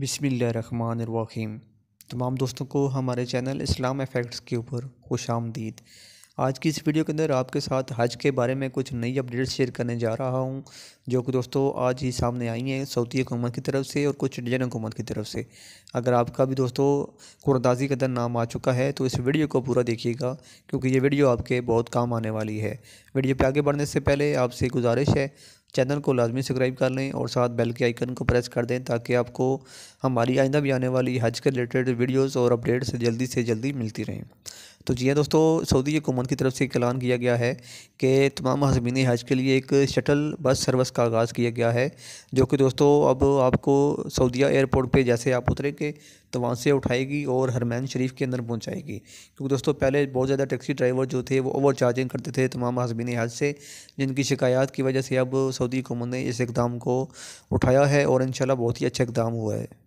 बिसमीम तमाम दोस्तों को हमारे चैनल इस्लाम इफ़ेक्ट्स के ऊपर खुश आमदीद आज की इस वीडियो के अंदर आपके साथ हज के बारे में कुछ नई अपडेट्स शेयर करने जा रहा हूं जो कि दोस्तों आज ही सामने आई हैं सऊदी हुकूमत की तरफ से और कुछ इंडियन हुकूमत की तरफ से अगर आपका भी दोस्तों कुरदाजी के अंदर नाम आ चुका है तो इस वीडियो को पूरा देखिएगा क्योंकि ये वीडियो आपके बहुत काम आने वाली है वीडियो पर आगे बढ़ने से पहले आपसे गुजारिश है चैनल को लाजमी सब्सक्राइब कर लें और साथ बेल के आइकन को प्रेस कर दें ताकि आपको हमारी आइंदा भी आने वाली हज के रिलेटेड वीडियोज़ और अपडेट्स जल्दी से जल्दी मिलती रहें तो जी हाँ दोस्तों सऊदी हुकूमत की तरफ से एक ऐलान किया गया है कि तमाम हजमीन हज के लिए एक शटल बस सर्विस का आगाज़ किया गया है जो कि दोस्तों अब आपको सऊदिया एयरपोर्ट पे जैसे आप उतरेंगे तो वहाँ से उठाएगी और हरमैन शरीफ के अंदर पहुँचाएगी क्योंकि दोस्तों पहले बहुत ज़्यादा टैक्सी ड्राइवर जो थे वो ओवर चार्जिंग करते थे तमाम हजमीन हज से जिनकी शिकायत की वजह से अब सऊदी हुकूमत ने इस इकदाम को उठाया है और इन बहुत ही अच्छा इकदाम हुआ है